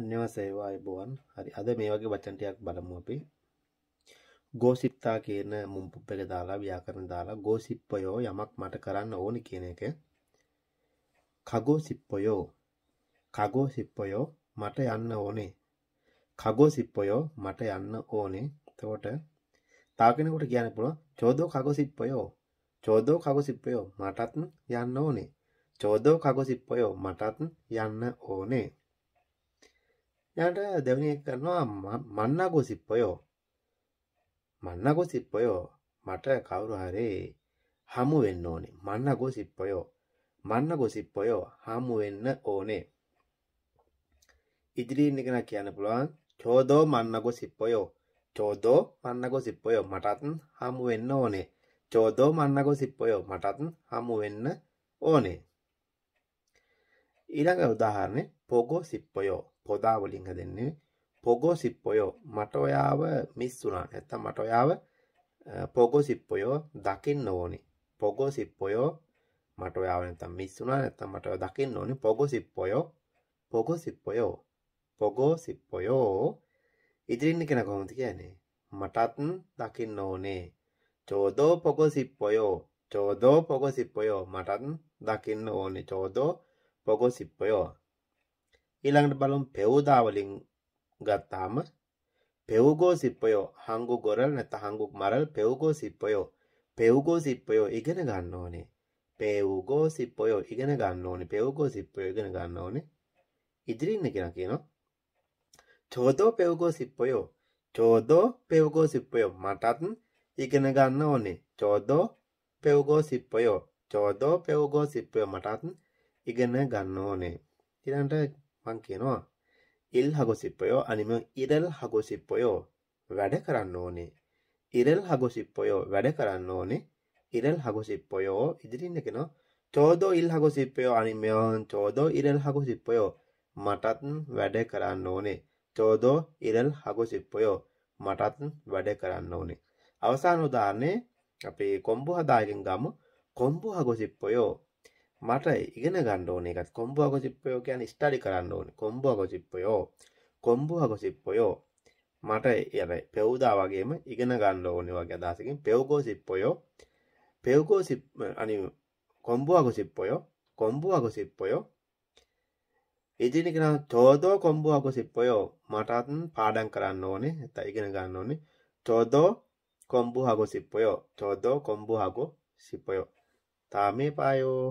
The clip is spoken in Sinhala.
අන්‍යවසේවා අයිබෝවන් හරි අද මේ වගේ වචන්ටයක් බලමු අපි ගෝසිප්තා කියන මුම්පුප් එක දාලා ව්‍යාකරණ දාලා ගෝසිප්පයෝ යමක් මට කරන්න ඕනි කියන එක කගෝසිප්පයෝ කගෝසිප්පයෝ මට යන්න ඕනේ කගෝසිප්පයෝ මට යන්න ඕනේ එතකොට තව කෙනෙකුට කියන්න පුළුවන් චෝදෝ කගෝසිප්පයෝ චෝදෝ කගෝසිප්පයෝ මටත් යන්න ඕනේ චෝදෝ කගෝසිප්පයෝ මටත් යන්න ඕනේ යාට දෙවනි එක කරනවා මන්නාකෝ සිප්පයෝ මන්නාකෝ සිප්පයෝ මට කවුරු හරි හමු වෙන්න ඕනේ මන්නාකෝ සිප්පයෝ මන්නාකෝ සිප්පයෝ හමු වෙන්න ඕනේ ඉදිරියෙන් එකන කියන්න පුළුවන් චෝදෝ මන්නාකෝ සිප්පයෝ චෝදෝ මන්නාකෝ සිප්පයෝ මටත් හමු වෙන්න ඕනේ චෝදෝ මන්නාකෝ සිප්පයෝ මටත් හමු වෙන්න ඕනේ ඊළඟ උදාහරණය පොගෝ සිප්පයෝ පොදා වලින් හදන්නේ පොගෝ සිප්පයෝ මට ඔයාව මිස් වුණා නැත්තම් මට ඔයාව පොගෝ සිප්පයෝ දකින්න ඕනි පොගෝ සිප්පයෝ මට ඔයාව නැත්තම් මිස් වුණා නැත්තම් මට ඔයාව දකින්න ඕනි පොගෝ සිප්පයෝ පොගෝ සිප්පයෝ පොගෝ සිප්පයෝ ඉදිරින්න කෙන කොහොමද කියන්නේ මටත් දකින්න ඕනේ චෝදෝ පොගෝ සිප්පයෝ චෝදෝ පොගෝ සිප්පයෝ මටත් දකින්න ඕනේ චෝදෝ 보고 싶어요. ඊළඟට බලමු 배우다වලින් ගත්තාම 배우고 싶어요. 한국어를 නැත්නම් 한국 말을 배우고 싶어요. 배우고 싶어요. ඉගෙන ගන්න ඕනේ. 배우고 싶어요. ඉගෙන ගන්න ඕනේ. 배우고 싶어요. ඉගෙන ගන්න ඕනේ. ඉදිරින් ඉන්න කෙනා කියනවා. 저도 배우고 싶어요. 저도 배우고 싶어요. මටත් ඉගෙන ගන්න ඕනේ. 저도 배우고 싶어요. 저도 배우고 싶어요. මටත් ඉගන්න ගන්න ඕනේ තිරන්ට මං කියනවා ඉල් හගොසිප්පයෝ අනිම ඉරල් හගොසිප්පයෝ වැඩ කරන්න ඕනේ ඉරල් හගොසිප්පයෝ වැඩ කරන්න ඕනේ ඉරල් හගොසිප්පයෝ ඉදිරින්න කෙනවා චෝදෝ ඉල් හගොසිප්පයෝ අනිමයෝන් චෝදෝ ඉරල් හගොසිප්පයෝ මටත් වැඩ කරන්න ඕනේ චෝදෝ ඉරල් හගොසිප්පයෝ මටත් වැඩ කරන්න ඕනේ අවසාන උදාහරණේ අපේ කොම්බු හදාගෙන් ගමු කොම්බු හගොසිප්පයෝ මට ඉගෙන ගණ්ඩ ඕන එකත් කොම්බුව ගොසිප්පයෝ කියන ස්ටඩි කරන්න ඕන කොම්බුව ගොසිප්පයෝ කොම්බුව ගොසිප්පොයෝ මට එර පෙව්දා වගේම ඉගෙන ගණ්ඩ ඕනෙ වගේ අදසකින් පෙව්ගෝ සිප්පොයෝ පෙව්කෝ අනි කොම්බුව ගොසිප්පොයෝ කොම්බුව ගොසිප්පොයෝ ඉදිනි කෙන චෝදෝ කොම්බුව ගොසිප්පොයෝ මටත්න් පාඩන් කරන්න ඕනේ ඇත ඉගෙන ගන්න ඕනේ චෝදෝ කොම්බු හගො සිප්පොයෝ චෝදෝ කොම්බු හගො සිප්පොයෝ තාමේ පායෝ